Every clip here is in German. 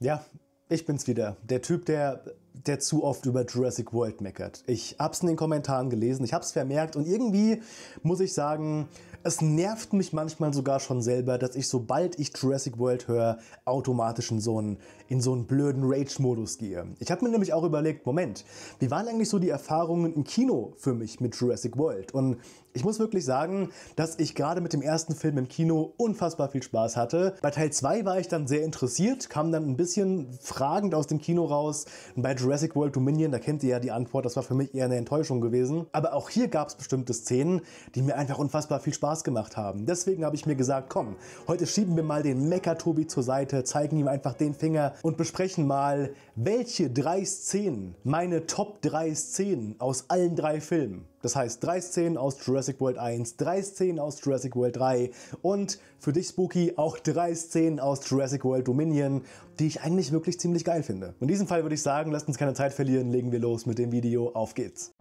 Ja, ich bin's wieder. Der Typ, der der zu oft über Jurassic World meckert. Ich hab's in den Kommentaren gelesen, ich hab's vermerkt und irgendwie muss ich sagen, es nervt mich manchmal sogar schon selber, dass ich sobald ich Jurassic World höre, automatisch in so einen, in so einen blöden Rage-Modus gehe. Ich habe mir nämlich auch überlegt, Moment, wie waren eigentlich so die Erfahrungen im Kino für mich mit Jurassic World? Und ich muss wirklich sagen, dass ich gerade mit dem ersten Film im Kino unfassbar viel Spaß hatte. Bei Teil 2 war ich dann sehr interessiert, kam dann ein bisschen fragend aus dem Kino raus. Und Bei Jurassic Jurassic World Dominion, da kennt ihr ja die Antwort, das war für mich eher eine Enttäuschung gewesen. Aber auch hier gab es bestimmte Szenen, die mir einfach unfassbar viel Spaß gemacht haben. Deswegen habe ich mir gesagt, komm, heute schieben wir mal den Mecker-Tobi zur Seite, zeigen ihm einfach den Finger und besprechen mal, welche drei Szenen, meine Top 3 Szenen aus allen drei Filmen, das heißt, drei Szenen aus Jurassic World 1, drei Szenen aus Jurassic World 3 und für dich, Spooky, auch drei Szenen aus Jurassic World Dominion, die ich eigentlich wirklich ziemlich geil finde. In diesem Fall würde ich sagen, lasst uns keine Zeit verlieren, legen wir los mit dem Video, auf geht's!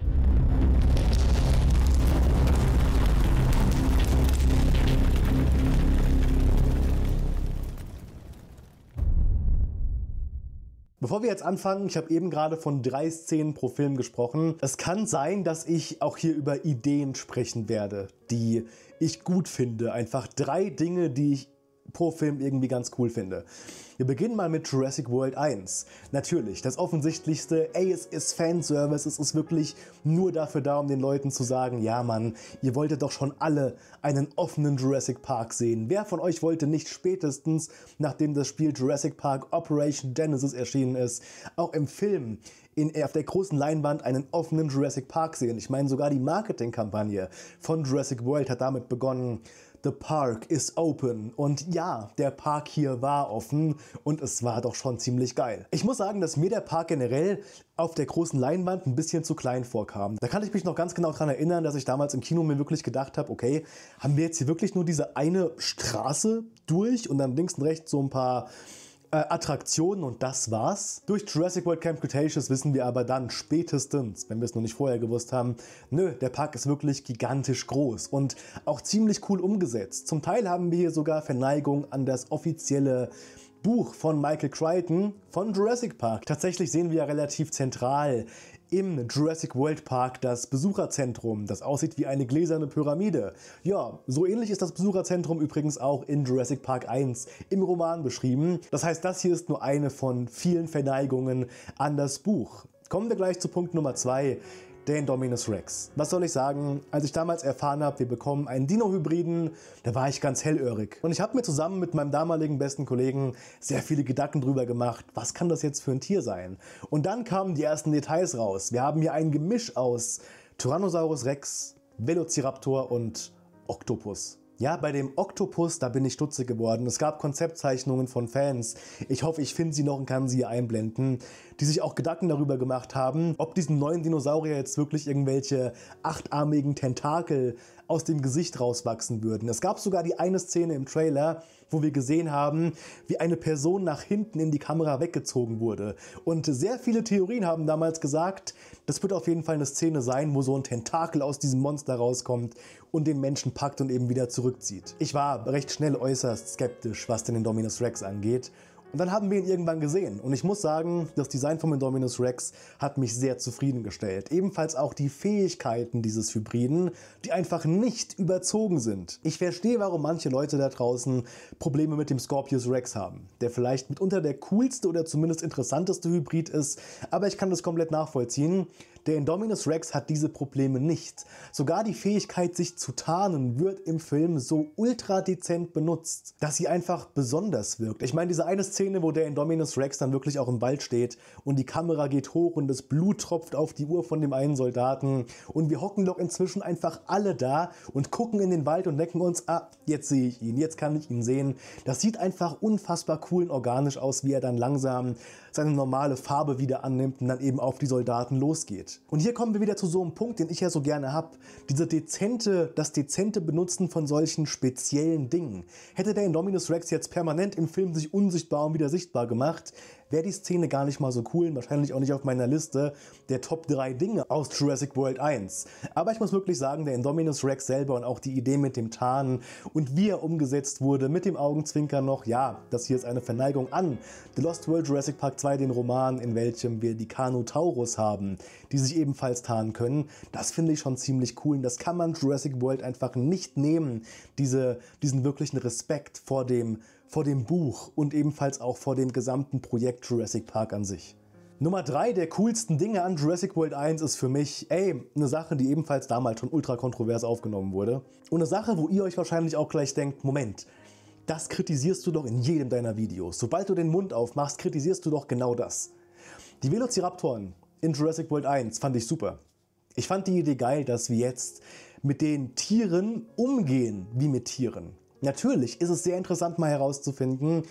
Bevor wir jetzt anfangen, ich habe eben gerade von drei Szenen pro Film gesprochen. Es kann sein, dass ich auch hier über Ideen sprechen werde, die ich gut finde. Einfach drei Dinge, die ich pro Film irgendwie ganz cool finde. Wir beginnen mal mit Jurassic World 1. Natürlich, das offensichtlichste, ey, es ist Fanservice, es ist wirklich nur dafür da, um den Leuten zu sagen, ja Mann, ihr wolltet doch schon alle einen offenen Jurassic Park sehen. Wer von euch wollte nicht spätestens, nachdem das Spiel Jurassic Park Operation Genesis erschienen ist, auch im Film in, auf der großen Leinwand einen offenen Jurassic Park sehen. Ich meine, sogar die Marketingkampagne von Jurassic World hat damit begonnen, The Park is open. Und ja, der Park hier war offen und es war doch schon ziemlich geil. Ich muss sagen, dass mir der Park generell auf der großen Leinwand ein bisschen zu klein vorkam. Da kann ich mich noch ganz genau daran erinnern, dass ich damals im Kino mir wirklich gedacht habe, okay, haben wir jetzt hier wirklich nur diese eine Straße durch und dann links und rechts so ein paar äh, Attraktionen und das war's. Durch Jurassic World Camp Cretaceous wissen wir aber dann spätestens, wenn wir es noch nicht vorher gewusst haben, nö, der Park ist wirklich gigantisch groß und auch ziemlich cool umgesetzt. Zum Teil haben wir hier sogar Verneigung an das offizielle Buch von Michael Crichton von Jurassic Park. Tatsächlich sehen wir ja relativ zentral im Jurassic World Park das Besucherzentrum, das aussieht wie eine gläserne Pyramide. Ja, so ähnlich ist das Besucherzentrum übrigens auch in Jurassic Park 1 im Roman beschrieben. Das heißt, das hier ist nur eine von vielen Verneigungen an das Buch. Kommen wir gleich zu Punkt Nummer 2, den Dominus Rex. Was soll ich sagen? Als ich damals erfahren habe, wir bekommen einen Dino-Hybriden, da war ich ganz hellörig. Und ich habe mir zusammen mit meinem damaligen besten Kollegen sehr viele Gedanken drüber gemacht, was kann das jetzt für ein Tier sein? Und dann kamen die ersten Details raus. Wir haben hier ein Gemisch aus Tyrannosaurus Rex, Velociraptor und Oktopus. Ja, bei dem Oktopus, da bin ich stutze geworden. Es gab Konzeptzeichnungen von Fans. Ich hoffe, ich finde sie noch und kann sie einblenden, die sich auch Gedanken darüber gemacht haben, ob diesen neuen Dinosaurier jetzt wirklich irgendwelche achtarmigen Tentakel aus dem Gesicht rauswachsen würden. Es gab sogar die eine Szene im Trailer, wo wir gesehen haben, wie eine Person nach hinten in die Kamera weggezogen wurde. Und sehr viele Theorien haben damals gesagt, das wird auf jeden Fall eine Szene sein, wo so ein Tentakel aus diesem Monster rauskommt und den Menschen packt und eben wieder zurückzieht. Ich war recht schnell äußerst skeptisch, was den Indominus Rex angeht und dann haben wir ihn irgendwann gesehen. Und ich muss sagen, das Design vom Indominus Rex hat mich sehr zufriedengestellt. Ebenfalls auch die Fähigkeiten dieses Hybriden, die einfach nicht überzogen sind. Ich verstehe, warum manche Leute da draußen Probleme mit dem Scorpius Rex haben, der vielleicht mitunter der coolste oder zumindest interessanteste Hybrid ist, aber ich kann das komplett nachvollziehen. Der Indominus Rex hat diese Probleme nicht. Sogar die Fähigkeit, sich zu tarnen, wird im Film so ultra dezent benutzt, dass sie einfach besonders wirkt. Ich meine, diese eine Szene, wo der Indominus Rex dann wirklich auch im Wald steht und die Kamera geht hoch und das Blut tropft auf die Uhr von dem einen Soldaten und wir hocken doch inzwischen einfach alle da und gucken in den Wald und denken uns, ah, jetzt sehe ich ihn, jetzt kann ich ihn sehen. Das sieht einfach unfassbar cool und organisch aus, wie er dann langsam seine normale Farbe wieder annimmt und dann eben auf die Soldaten losgeht. Und hier kommen wir wieder zu so einem Punkt, den ich ja so gerne habe. Diese dezente, das dezente Benutzen von solchen speziellen Dingen. Hätte der Indominus Rex jetzt permanent im Film sich unsichtbar und wieder sichtbar gemacht, wäre die Szene gar nicht mal so cool und wahrscheinlich auch nicht auf meiner Liste der Top 3 Dinge aus Jurassic World 1. Aber ich muss wirklich sagen, der Indominus Rex selber und auch die Idee mit dem Tarnen und wie er umgesetzt wurde, mit dem Augenzwinker noch, ja, das hier ist eine Verneigung an The Lost World Jurassic Park 2, den Roman, in welchem wir die Kanotaurus haben, die sich ebenfalls tarnen können. Das finde ich schon ziemlich cool und das kann man Jurassic World einfach nicht nehmen, diese, diesen wirklichen Respekt vor dem vor dem Buch und ebenfalls auch vor dem gesamten Projekt Jurassic Park an sich. Nummer 3 der coolsten Dinge an Jurassic World 1 ist für mich, ey, eine Sache, die ebenfalls damals schon ultra kontrovers aufgenommen wurde. Und eine Sache, wo ihr euch wahrscheinlich auch gleich denkt, Moment, das kritisierst du doch in jedem deiner Videos. Sobald du den Mund aufmachst, kritisierst du doch genau das. Die Velociraptoren in Jurassic World 1 fand ich super. Ich fand die Idee geil, dass wir jetzt mit den Tieren umgehen wie mit Tieren. Natürlich ist es sehr interessant, mal herauszufinden,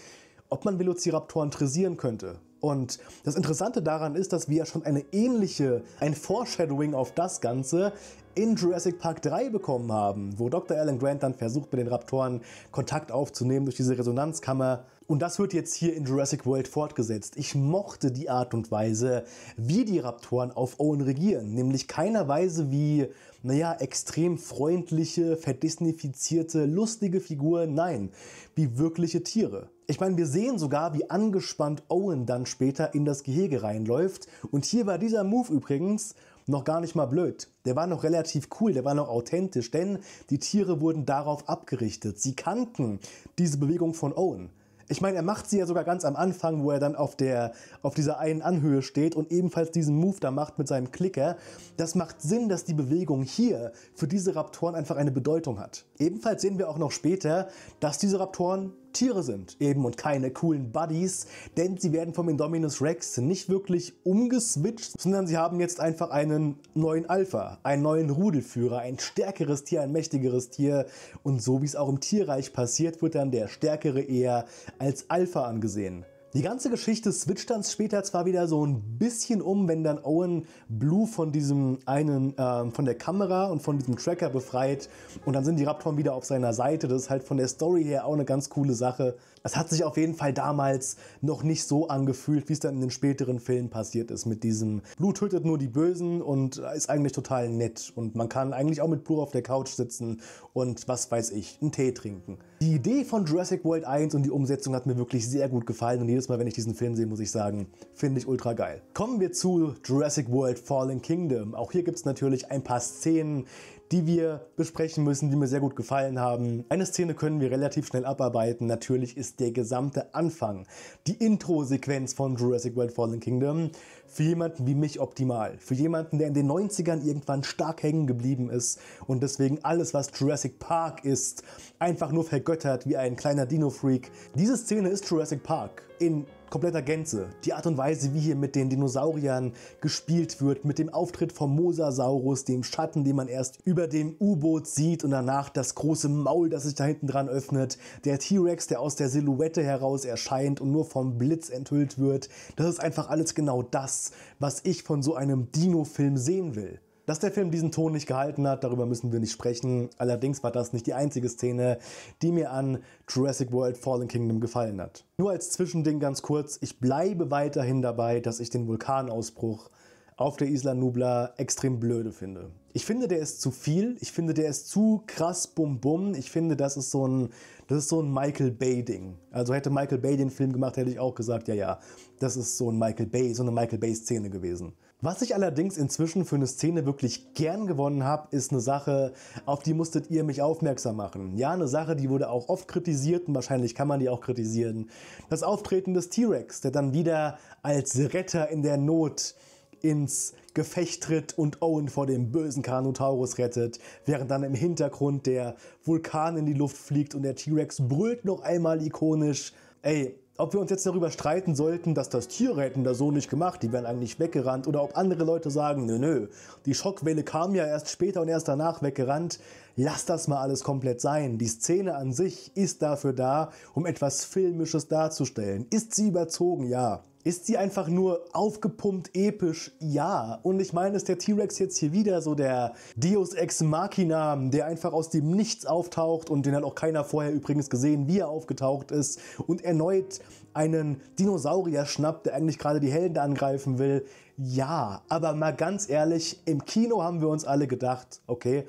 ob man Velociraptoren trisieren könnte. Und das Interessante daran ist, dass wir ja schon eine ähnliche, ein Foreshadowing auf das Ganze in Jurassic Park 3 bekommen haben, wo Dr. Alan Grant dann versucht, mit den Raptoren Kontakt aufzunehmen durch diese Resonanzkammer und das wird jetzt hier in Jurassic World fortgesetzt. Ich mochte die Art und Weise, wie die Raptoren auf Owen regieren. Nämlich keiner Weise wie, naja, extrem freundliche, verdisnifizierte, lustige Figuren. Nein, wie wirkliche Tiere. Ich meine, wir sehen sogar, wie angespannt Owen dann später in das Gehege reinläuft. Und hier war dieser Move übrigens noch gar nicht mal blöd. Der war noch relativ cool, der war noch authentisch, denn die Tiere wurden darauf abgerichtet. Sie kannten diese Bewegung von Owen. Ich meine, er macht sie ja sogar ganz am Anfang, wo er dann auf, der, auf dieser einen Anhöhe steht und ebenfalls diesen Move da macht mit seinem Klicker. Das macht Sinn, dass die Bewegung hier für diese Raptoren einfach eine Bedeutung hat. Ebenfalls sehen wir auch noch später, dass diese Raptoren Tiere sind. Eben und keine coolen Buddies, denn sie werden vom Indominus Rex nicht wirklich umgeswitcht, sondern sie haben jetzt einfach einen neuen Alpha, einen neuen Rudelführer, ein stärkeres Tier, ein mächtigeres Tier. Und so wie es auch im Tierreich passiert, wird dann der Stärkere eher als Alpha angesehen. Die ganze Geschichte switcht dann später zwar wieder so ein bisschen um, wenn dann Owen Blue von diesem einen, äh, von der Kamera und von diesem Tracker befreit und dann sind die Raptoren wieder auf seiner Seite. Das ist halt von der Story her auch eine ganz coole Sache. Es hat sich auf jeden Fall damals noch nicht so angefühlt, wie es dann in den späteren Filmen passiert ist mit diesem Blut tötet nur die Bösen und ist eigentlich total nett und man kann eigentlich auch mit Blut auf der Couch sitzen und was weiß ich, einen Tee trinken. Die Idee von Jurassic World 1 und die Umsetzung hat mir wirklich sehr gut gefallen und jedes Mal, wenn ich diesen Film sehe, muss ich sagen, finde ich ultra geil. Kommen wir zu Jurassic World Fallen Kingdom. Auch hier gibt es natürlich ein paar Szenen, die wir besprechen müssen, die mir sehr gut gefallen haben. Eine Szene können wir relativ schnell abarbeiten. Natürlich ist der gesamte Anfang, die Intro-Sequenz von Jurassic World Fallen Kingdom, für jemanden wie mich optimal. Für jemanden, der in den 90ern irgendwann stark hängen geblieben ist und deswegen alles, was Jurassic Park ist, einfach nur vergöttert wie ein kleiner Dino-Freak. Diese Szene ist Jurassic Park in kompletter Gänze. Die Art und Weise, wie hier mit den Dinosauriern gespielt wird, mit dem Auftritt vom Mosasaurus, dem Schatten, den man erst über dem U-Boot sieht und danach das große Maul, das sich da hinten dran öffnet, der T-Rex, der aus der Silhouette heraus erscheint und nur vom Blitz enthüllt wird. Das ist einfach alles genau das, was ich von so einem Dino-Film sehen will. Dass der Film diesen Ton nicht gehalten hat, darüber müssen wir nicht sprechen. Allerdings war das nicht die einzige Szene, die mir an Jurassic World Fallen Kingdom gefallen hat. Nur als Zwischending ganz kurz, ich bleibe weiterhin dabei, dass ich den Vulkanausbruch auf der Isla Nubla extrem blöde finde. Ich finde, der ist zu viel. Ich finde, der ist zu krass bum bum. Ich finde, das ist so ein, das ist so ein Michael Bay Ding. Also hätte Michael Bay den Film gemacht, hätte ich auch gesagt, ja, ja, das ist so ein Michael Bay, so eine Michael Bay Szene gewesen. Was ich allerdings inzwischen für eine Szene wirklich gern gewonnen habe, ist eine Sache, auf die musstet ihr mich aufmerksam machen. Ja, eine Sache, die wurde auch oft kritisiert und wahrscheinlich kann man die auch kritisieren. Das Auftreten des T-Rex, der dann wieder als Retter in der Not ins Gefecht tritt und Owen vor dem bösen Carnotaurus rettet, während dann im Hintergrund der Vulkan in die Luft fliegt und der T-Rex brüllt noch einmal ikonisch. Ey, ob wir uns jetzt darüber streiten sollten, dass das Tiere da so nicht gemacht, die werden eigentlich weggerannt, oder ob andere Leute sagen, nö, nö, die Schockwelle kam ja erst später und erst danach weggerannt, lass das mal alles komplett sein. Die Szene an sich ist dafür da, um etwas Filmisches darzustellen. Ist sie überzogen? Ja. Ist sie einfach nur aufgepumpt episch? Ja. Und ich meine, ist der T-Rex jetzt hier wieder so der Deus Ex Machina, der einfach aus dem Nichts auftaucht und den hat auch keiner vorher übrigens gesehen, wie er aufgetaucht ist und erneut einen Dinosaurier schnappt, der eigentlich gerade die Helden angreifen will? Ja. Aber mal ganz ehrlich, im Kino haben wir uns alle gedacht, okay,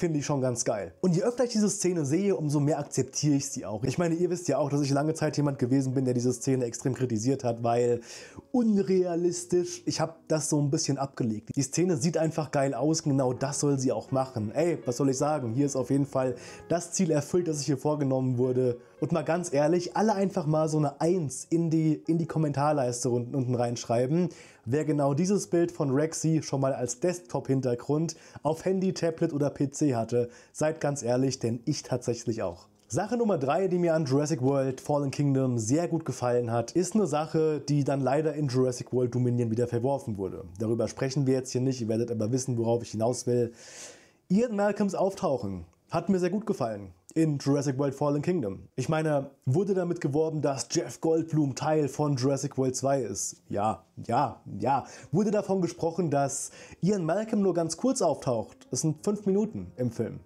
finde ich schon ganz geil. Und je öfter ich diese Szene sehe, umso mehr akzeptiere ich sie auch. Ich meine, ihr wisst ja auch, dass ich lange Zeit jemand gewesen bin, der diese Szene extrem kritisiert hat, weil unrealistisch. Ich habe das so ein bisschen abgelegt. Die Szene sieht einfach geil aus, genau das soll sie auch machen. Ey, was soll ich sagen? Hier ist auf jeden Fall das Ziel erfüllt, das ich hier vorgenommen wurde und mal ganz ehrlich, alle einfach mal so eine 1 in die, in die Kommentarleiste unten, unten reinschreiben, wer genau dieses Bild von Rexy schon mal als Desktop-Hintergrund auf Handy, Tablet oder PC hatte. Seid ganz ehrlich, denn ich tatsächlich auch. Sache Nummer 3, die mir an Jurassic World Fallen Kingdom sehr gut gefallen hat, ist eine Sache, die dann leider in Jurassic World Dominion wieder verworfen wurde. Darüber sprechen wir jetzt hier nicht, ihr werdet aber wissen, worauf ich hinaus will. Ian Malcolms Auftauchen hat mir sehr gut gefallen in Jurassic World Fallen Kingdom. Ich meine, wurde damit geworben, dass Jeff Goldblum Teil von Jurassic World 2 ist? Ja, ja, ja. Wurde davon gesprochen, dass Ian Malcolm nur ganz kurz auftaucht? Es sind fünf Minuten im Film.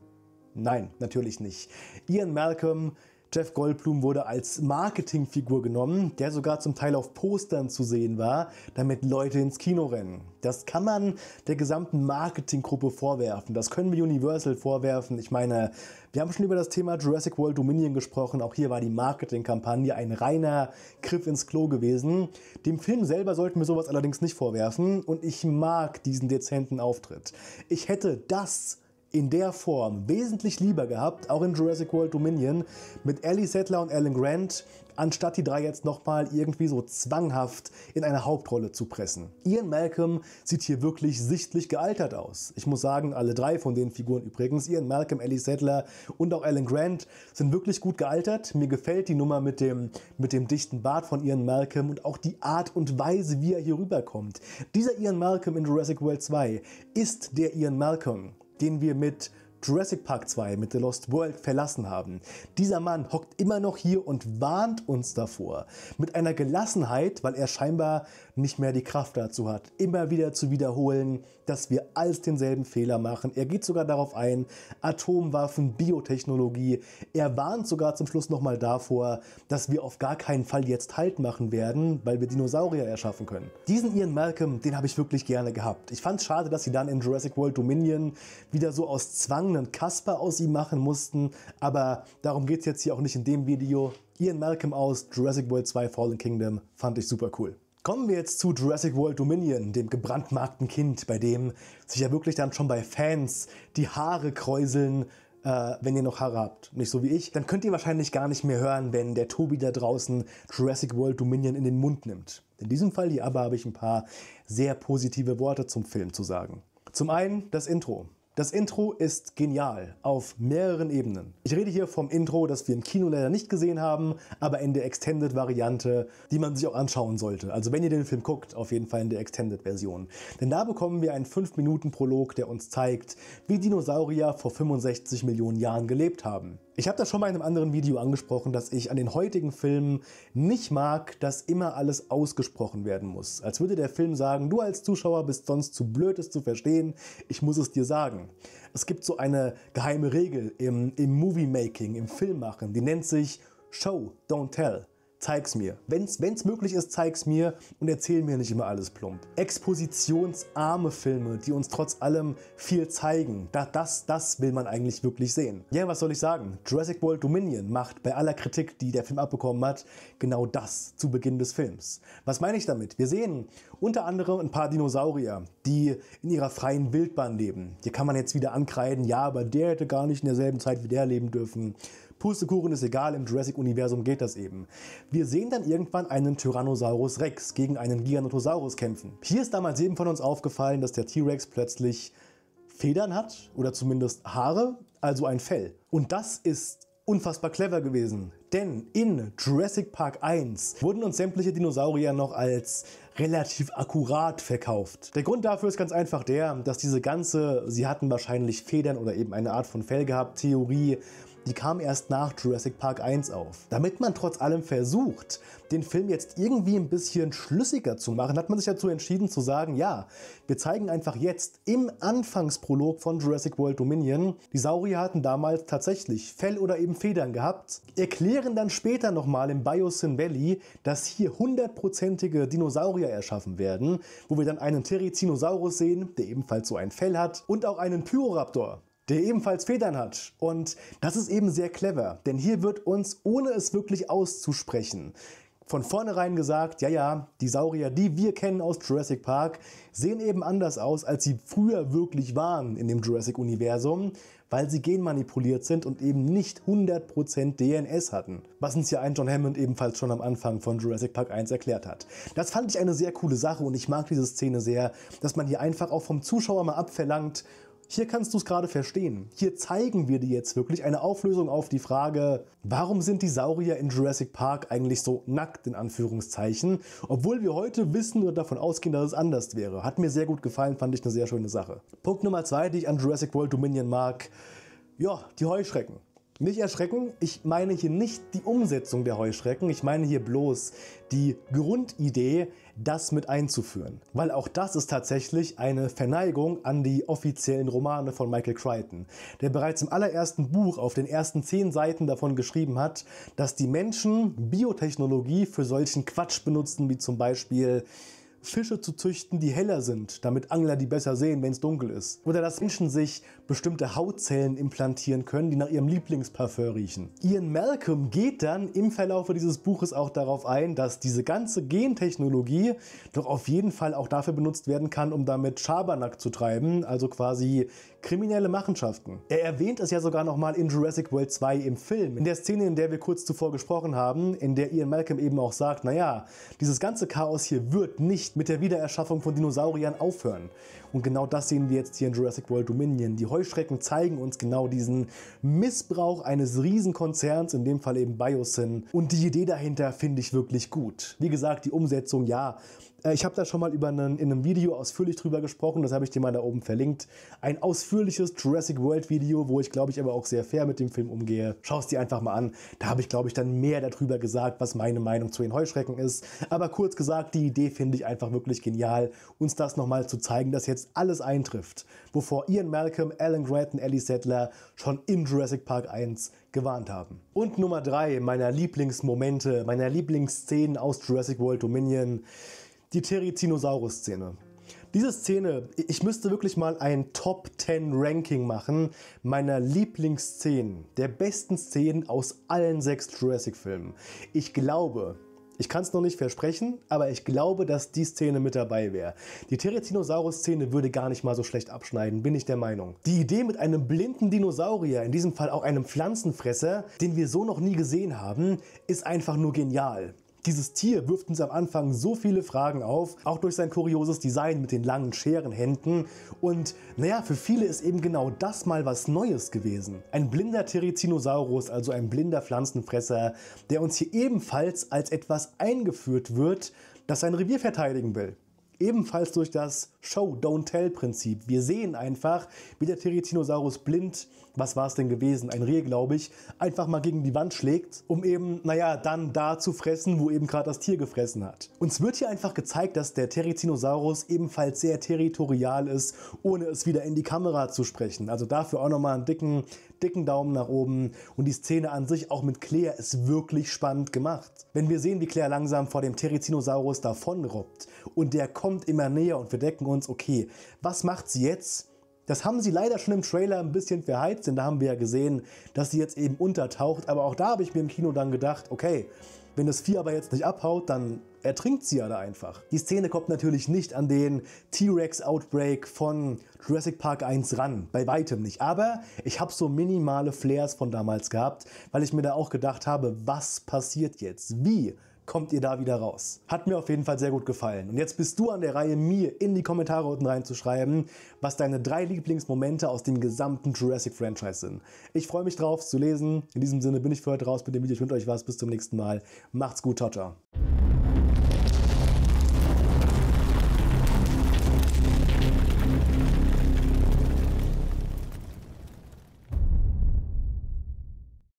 Nein, natürlich nicht. Ian Malcolm Jeff Goldblum wurde als Marketingfigur genommen, der sogar zum Teil auf Postern zu sehen war, damit Leute ins Kino rennen. Das kann man der gesamten Marketinggruppe vorwerfen. Das können wir Universal vorwerfen. Ich meine, wir haben schon über das Thema Jurassic World Dominion gesprochen. Auch hier war die Marketingkampagne ein reiner Griff ins Klo gewesen. Dem Film selber sollten wir sowas allerdings nicht vorwerfen. Und ich mag diesen dezenten Auftritt. Ich hätte das in der Form wesentlich lieber gehabt, auch in Jurassic World Dominion, mit Ellie Settler und Alan Grant, anstatt die drei jetzt nochmal irgendwie so zwanghaft in eine Hauptrolle zu pressen. Ian Malcolm sieht hier wirklich sichtlich gealtert aus. Ich muss sagen, alle drei von den Figuren übrigens, Ian Malcolm, Ellie Settler und auch Alan Grant, sind wirklich gut gealtert. Mir gefällt die Nummer mit dem, mit dem dichten Bart von Ian Malcolm und auch die Art und Weise, wie er hier rüberkommt. Dieser Ian Malcolm in Jurassic World 2 ist der Ian Malcolm den wir mit Jurassic Park 2 mit The Lost World verlassen haben. Dieser Mann hockt immer noch hier und warnt uns davor. Mit einer Gelassenheit, weil er scheinbar nicht mehr die Kraft dazu hat, immer wieder zu wiederholen, dass wir alles denselben Fehler machen. Er geht sogar darauf ein, Atomwaffen, Biotechnologie. Er warnt sogar zum Schluss nochmal davor, dass wir auf gar keinen Fall jetzt Halt machen werden, weil wir Dinosaurier erschaffen können. Diesen Ian Malcolm, den habe ich wirklich gerne gehabt. Ich fand es schade, dass sie dann in Jurassic World Dominion wieder so aus Zwang einen Kasper aus ihm machen mussten, aber darum geht es jetzt hier auch nicht in dem Video. Ian Malcolm aus Jurassic World 2 Fallen Kingdom fand ich super cool. Kommen wir jetzt zu Jurassic World Dominion, dem gebrandmarkten Kind, bei dem sich ja wirklich dann schon bei Fans die Haare kräuseln, äh, wenn ihr noch Haare habt, nicht so wie ich, dann könnt ihr wahrscheinlich gar nicht mehr hören, wenn der Tobi da draußen Jurassic World Dominion in den Mund nimmt. In diesem Fall hier aber habe ich ein paar sehr positive Worte zum Film zu sagen. Zum einen das Intro. Das Intro ist genial auf mehreren Ebenen. Ich rede hier vom Intro, das wir im Kino leider nicht gesehen haben, aber in der Extended-Variante, die man sich auch anschauen sollte. Also wenn ihr den Film guckt, auf jeden Fall in der Extended-Version. Denn da bekommen wir einen 5-Minuten-Prolog, der uns zeigt, wie Dinosaurier vor 65 Millionen Jahren gelebt haben. Ich habe das schon mal in einem anderen Video angesprochen, dass ich an den heutigen Filmen nicht mag, dass immer alles ausgesprochen werden muss. Als würde der Film sagen, du als Zuschauer bist sonst zu blöd, es zu verstehen, ich muss es dir sagen sagen. Es gibt so eine geheime Regel im, im Movie-Making, im Filmmachen, die nennt sich Show, don't tell zeig's mir. Wenn's, wenn's möglich ist, zeig's mir und erzähl mir nicht immer alles plump. Expositionsarme Filme, die uns trotz allem viel zeigen, da, das, das will man eigentlich wirklich sehen. Ja, was soll ich sagen? Jurassic World Dominion macht bei aller Kritik, die der Film abbekommen hat, genau das zu Beginn des Films. Was meine ich damit? Wir sehen unter anderem ein paar Dinosaurier, die in ihrer freien Wildbahn leben. Hier kann man jetzt wieder ankreiden, ja, aber der hätte gar nicht in derselben Zeit wie der leben dürfen. Pustekuchen ist egal, im Jurassic-Universum geht das eben. Wir sehen dann irgendwann einen Tyrannosaurus Rex gegen einen Giganotosaurus kämpfen. Hier ist damals jedem von uns aufgefallen, dass der T-Rex plötzlich Federn hat oder zumindest Haare, also ein Fell. Und das ist unfassbar clever gewesen. Denn in Jurassic Park 1 wurden uns sämtliche Dinosaurier noch als relativ akkurat verkauft. Der Grund dafür ist ganz einfach der, dass diese ganze, sie hatten wahrscheinlich Federn oder eben eine Art von Fell gehabt, Theorie die kam erst nach Jurassic Park 1 auf. Damit man trotz allem versucht, den Film jetzt irgendwie ein bisschen schlüssiger zu machen, hat man sich dazu entschieden zu sagen, ja, wir zeigen einfach jetzt im Anfangsprolog von Jurassic World Dominion, die Saurier hatten damals tatsächlich Fell oder eben Federn gehabt, erklären dann später nochmal im Biosyn Valley, dass hier hundertprozentige Dinosaurier erschaffen werden, wo wir dann einen Terizinosaurus sehen, der ebenfalls so ein Fell hat, und auch einen Pyroraptor, der ebenfalls Federn hat. Und das ist eben sehr clever, denn hier wird uns, ohne es wirklich auszusprechen, von vornherein gesagt, ja, ja, die Saurier, die wir kennen aus Jurassic Park, sehen eben anders aus, als sie früher wirklich waren in dem Jurassic-Universum, weil sie genmanipuliert sind und eben nicht 100% DNS hatten. Was uns ja ein John Hammond ebenfalls schon am Anfang von Jurassic Park 1 erklärt hat. Das fand ich eine sehr coole Sache und ich mag diese Szene sehr, dass man hier einfach auch vom Zuschauer mal abverlangt, hier kannst du es gerade verstehen. Hier zeigen wir dir jetzt wirklich eine Auflösung auf die Frage, warum sind die Saurier in Jurassic Park eigentlich so nackt in Anführungszeichen, obwohl wir heute wissen oder davon ausgehen, dass es anders wäre. Hat mir sehr gut gefallen, fand ich eine sehr schöne Sache. Punkt Nummer zwei, die ich an Jurassic World Dominion mag, ja, die Heuschrecken. Nicht erschrecken, ich meine hier nicht die Umsetzung der Heuschrecken, ich meine hier bloß die Grundidee, das mit einzuführen. Weil auch das ist tatsächlich eine Verneigung an die offiziellen Romane von Michael Crichton, der bereits im allerersten Buch auf den ersten zehn Seiten davon geschrieben hat, dass die Menschen Biotechnologie für solchen Quatsch benutzen, wie zum Beispiel Fische zu züchten, die heller sind, damit Angler die besser sehen, wenn es dunkel ist. Oder dass Menschen sich bestimmte Hautzellen implantieren können, die nach ihrem Lieblingsparfüm riechen. Ian Malcolm geht dann im Verlaufe dieses Buches auch darauf ein, dass diese ganze Gentechnologie doch auf jeden Fall auch dafür benutzt werden kann, um damit Schabernack zu treiben, also quasi kriminelle Machenschaften. Er erwähnt es ja sogar nochmal in Jurassic World 2 im Film, in der Szene, in der wir kurz zuvor gesprochen haben, in der Ian Malcolm eben auch sagt, naja, dieses ganze Chaos hier wird nicht mit der Wiedererschaffung von Dinosauriern aufhören. Und genau das sehen wir jetzt hier in Jurassic World Dominion, die Heuschrecken zeigen uns genau diesen Missbrauch eines Riesenkonzerns, in dem Fall eben Biosyn. Und die Idee dahinter finde ich wirklich gut. Wie gesagt, die Umsetzung, ja, äh, ich habe da schon mal über einen, in einem Video ausführlich drüber gesprochen, das habe ich dir mal da oben verlinkt. Ein ausführliches Jurassic World Video, wo ich glaube ich aber auch sehr fair mit dem Film umgehe. Schau es dir einfach mal an. Da habe ich glaube ich dann mehr darüber gesagt, was meine Meinung zu den Heuschrecken ist. Aber kurz gesagt, die Idee finde ich einfach wirklich genial, uns das nochmal zu zeigen, dass jetzt alles eintrifft, wovor Ian Malcolm, Alan Grant und Ellie Sattler schon in Jurassic Park 1 gewarnt haben. Und Nummer 3 meiner Lieblingsmomente, meiner Lieblingsszenen aus Jurassic World Dominion die Terizinosaurus-Szene. Diese Szene, ich müsste wirklich mal ein Top 10 Ranking machen meiner Lieblingsszenen, der besten Szenen aus allen sechs Jurassic-Filmen. Ich glaube, ich kann es noch nicht versprechen, aber ich glaube, dass die Szene mit dabei wäre. Die Terizinosaurus-Szene würde gar nicht mal so schlecht abschneiden, bin ich der Meinung. Die Idee mit einem blinden Dinosaurier, in diesem Fall auch einem Pflanzenfresser, den wir so noch nie gesehen haben, ist einfach nur genial. Dieses Tier wirft uns am Anfang so viele Fragen auf, auch durch sein kurioses Design mit den langen Scherenhänden. Und naja, für viele ist eben genau das mal was Neues gewesen. Ein blinder Terizinosaurus, also ein blinder Pflanzenfresser, der uns hier ebenfalls als etwas eingeführt wird, das sein Revier verteidigen will ebenfalls durch das Show Don't Tell Prinzip. Wir sehen einfach, wie der Teretinosaurus blind, was war es denn gewesen, ein Reh glaube ich, einfach mal gegen die Wand schlägt, um eben, naja, dann da zu fressen, wo eben gerade das Tier gefressen hat. Uns wird hier einfach gezeigt, dass der Teretinosaurus ebenfalls sehr territorial ist, ohne es wieder in die Kamera zu sprechen. Also dafür auch nochmal einen dicken, dicken Daumen nach oben. Und die Szene an sich auch mit Claire ist wirklich spannend gemacht. Wenn wir sehen, wie Claire langsam vor dem Teretinosaurus davonrobbt und der kommt immer näher und wir denken uns, okay, was macht sie jetzt? Das haben sie leider schon im Trailer ein bisschen verheizt, denn da haben wir ja gesehen, dass sie jetzt eben untertaucht. Aber auch da habe ich mir im Kino dann gedacht, okay, wenn das Vieh aber jetzt nicht abhaut, dann ertrinkt sie ja da einfach. Die Szene kommt natürlich nicht an den T-Rex-Outbreak von Jurassic Park 1 ran, bei weitem nicht. Aber ich habe so minimale Flares von damals gehabt, weil ich mir da auch gedacht habe, was passiert jetzt? Wie kommt ihr da wieder raus. Hat mir auf jeden Fall sehr gut gefallen. Und jetzt bist du an der Reihe, mir in die Kommentare unten reinzuschreiben, was deine drei Lieblingsmomente aus dem gesamten Jurassic-Franchise sind. Ich freue mich drauf, es zu lesen. In diesem Sinne bin ich für heute raus mit dem Video. Ich wünsche euch was. Bis zum nächsten Mal. Macht's gut. Ciao, ciao.